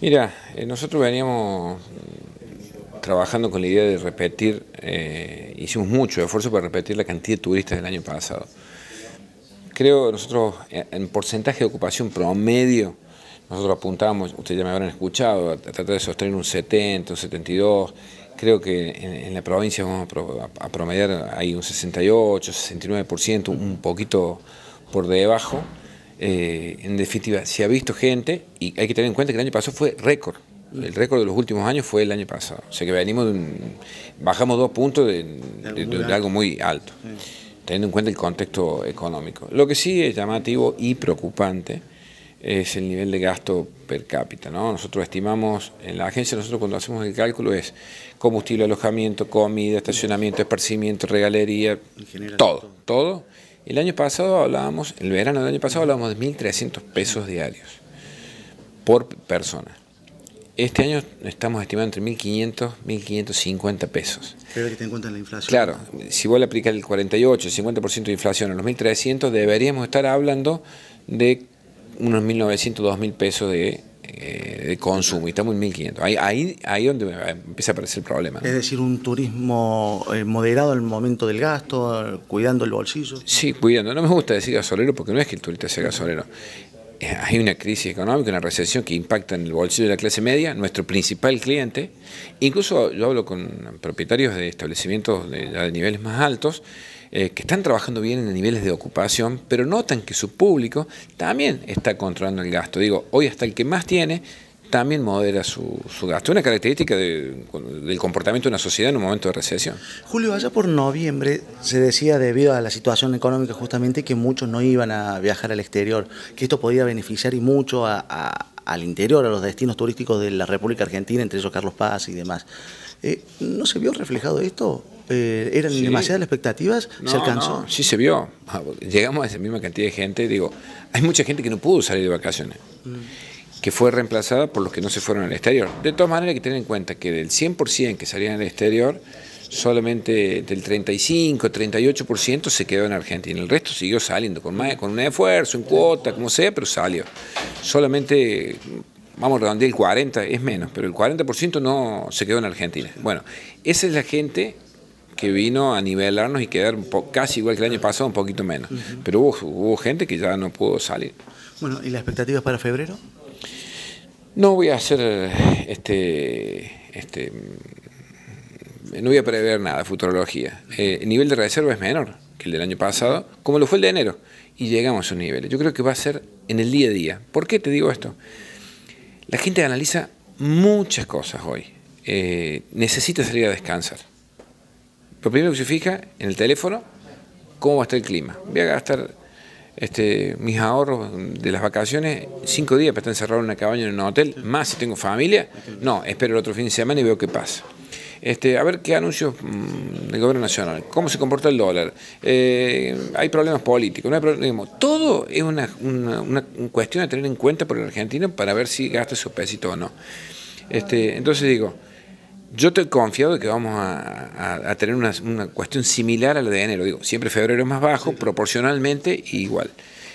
Mira, eh, nosotros veníamos trabajando con la idea de repetir, eh, hicimos mucho esfuerzo para repetir la cantidad de turistas del año pasado. Creo nosotros, eh, en porcentaje de ocupación promedio, nosotros apuntamos, ustedes ya me habrán escuchado, a tratar de sostener un 70, un 72. Creo que en, en la provincia vamos a promediar ahí un 68, 69%, un poquito por debajo. Eh, en definitiva, se ha visto gente, y hay que tener en cuenta que el año pasado fue récord. El récord de los últimos años fue el año pasado. O sea que venimos bajamos dos puntos de, algo muy alto, teniendo en cuenta el contexto económico. Lo que sí es llamativo y preocupante es el nivel de gasto per cápita. ¿no? Nosotros estimamos, en la agencia nosotros cuando hacemos el cálculo es combustible, alojamiento, comida, estacionamiento, esparcimiento, regalería, todo, todo el año pasado hablábamos, el verano del año pasado hablábamos de 1.300 pesos diarios por persona. Este año estamos estimando entre 1.500, 1.550 pesos. Pero que en la inflación. Claro, si vos a aplicar el 48, el 50% de inflación a los 1.300, deberíamos estar hablando de unos 1.900, 2.000 pesos de eh, de consumo y estamos en 1500. Ahí, ahí, ahí donde empieza a aparecer el problema. Es decir, un turismo eh, moderado al momento del gasto, cuidando el bolsillo. Sí, cuidando. No me gusta decir gasolero porque no es que el turista sea gasolero. Eh, hay una crisis económica, una recesión que impacta en el bolsillo de la clase media, nuestro principal cliente, incluso yo hablo con propietarios de establecimientos de, niveles más altos, eh, que están trabajando bien en niveles de ocupación, pero notan que su público también está controlando el gasto. Digo, hoy hasta el que más tiene también modera su, gasto. Una característica del comportamiento de una sociedad en un momento de recesión. Julio, allá por noviembre se decía, debido a la situación económica justamente, que muchos no iban a viajar al exterior, que esto podía beneficiar y mucho al interior, a los destinos turísticos de la República Argentina, entre ellos Carlos Paz y demás. Eh, ¿No se vio reflejado esto? Eh, ¿Eran demasiadas las expectativas? ¿Se alcanzó? sí se vio. Ah, llegamos a esa misma cantidad de gente. Digo, hay mucha gente que no pudo salir de vacaciones. Mm que fue reemplazada por los que no se fueron al exterior. De todas maneras hay que tener en cuenta que del 100% que salían al exterior, solamente del 35, 38% se quedó en Argentina. El resto siguió saliendo con, más, con un esfuerzo, en cuota, como sea, pero salió. Solamente, vamos a redondear, el 40 es menos, pero el 40% no se quedó en Argentina. Bueno, esa es la gente que vino a nivelarnos y quedar casi igual que el año pasado, un poquito menos. Pero hubo gente que ya no pudo salir. Bueno, ¿y las expectativas para febrero? No voy a hacer este, este mm, no voy a prever nada, futurología. Eh, el nivel de reserva es menor que el del año pasado, como lo fue el de enero, y llegamos a esos nivel. Yo creo que va a ser en el día a día. ¿Por qué te digo esto? La gente analiza muchas cosas hoy. Eh, necesita salir a descansar. Lo primero que se fija en el teléfono, cómo va a estar el clima. Voy a gastar este, mis ahorros de las vacaciones, cinco días para estar encerrado en una cabaña en un hotel, más si tengo familia, no, espero el otro fin de semana y veo qué pasa. Este, a ver qué anuncios mm, del gobierno nacional, cómo se comporta el dólar, eh, hay problemas políticos, no hay problemas. Todo es una, una, una, cuestión a tener en cuenta por el argentino para ver si gasta su pesito o no. Este, entonces digo, yo estoy confiado de que vamos a, tener una, cuestión similar a la de enero. Digo, siempre febrero es más bajo, proporcionalmente igual.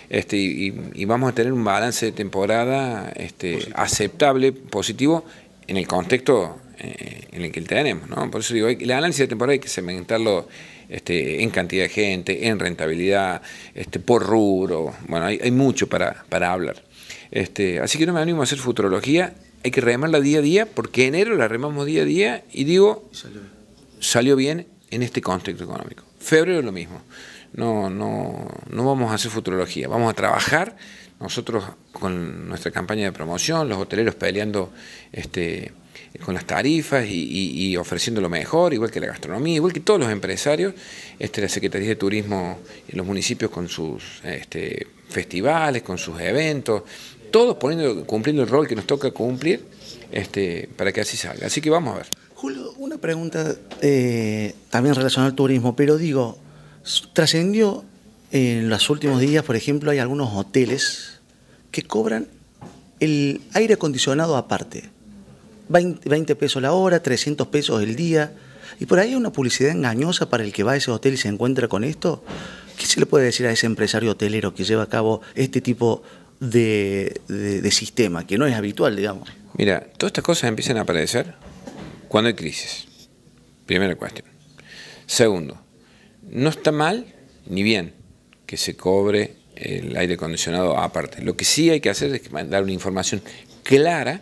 Este, y, vamos a tener un balance de temporada este, aceptable, positivo, en el contexto eh, en el que tenemos. Por eso digo, el análisis de temporada hay que segmentarlo este, en cantidad de gente, en rentabilidad, este, por rubro. Bueno, hay, mucho para, para hablar. Este, así que no me animo a hacer futurología hay que remarla día a día, porque enero la remamos día a día y digo, salió. bien en este contexto económico. Febrero es lo mismo. No, no, no vamos a hacer futurología, vamos a trabajar nosotros con nuestra campaña de promoción, los hoteleros peleando este, con las tarifas y, ofreciendo lo mejor, igual que la gastronomía, igual que todos los empresarios, este, la Secretaría de Turismo y los municipios con sus este, festivales, con sus eventos, todos cumpliendo el rol que nos toca cumplir este, para que así salga. Así que vamos a ver. Julio, una pregunta eh, también relacionada al turismo, pero digo, trascendió eh, en los últimos días, por ejemplo, hay algunos hoteles que cobran el aire acondicionado aparte. 20, 20 pesos la hora, 300 pesos el día. Y por ahí hay una publicidad engañosa para el que va a ese hotel y se encuentra con esto. ¿Qué se le puede decir a ese empresario hotelero que lleva a cabo este tipo de de, sistema, que no es habitual, digamos. Mira, todas estas cosas empiezan a aparecer cuando hay crisis. Primera cuestión. Segundo, no está mal ni bien que se cobre el aire acondicionado aparte. Lo que sí hay que hacer es mandar una información clara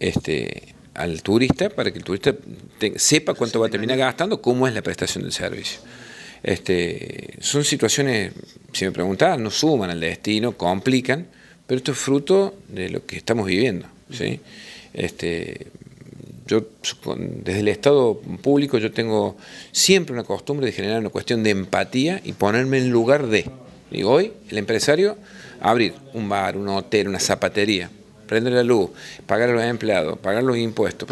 este, al turista para que el turista sepa cuánto va a terminar gastando, cómo es la prestación del servicio. Este, son situaciones, si me preguntás, no suman al destino, complican, pero esto es fruto de lo que estamos viviendo. ¿sí? Este, yo, desde el Estado público, yo tengo siempre una costumbre de generar una cuestión de empatía y ponerme en lugar de. Y hoy, el empresario, abrir un bar, un hotel, una zapatería, prender la luz, pagar a los empleados, pagar los impuestos,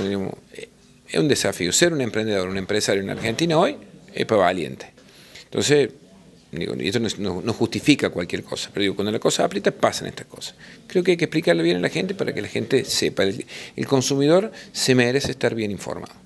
eh, es un desafío. Ser un emprendedor, un empresario en Argentina hoy es para valiente. Entonces, y esto no, justifica cualquier cosa, pero digo, cuando la cosa aprieta pasan estas cosas. Creo que hay que explicarlo bien a la gente para que la gente sepa. el consumidor se merece estar bien informado.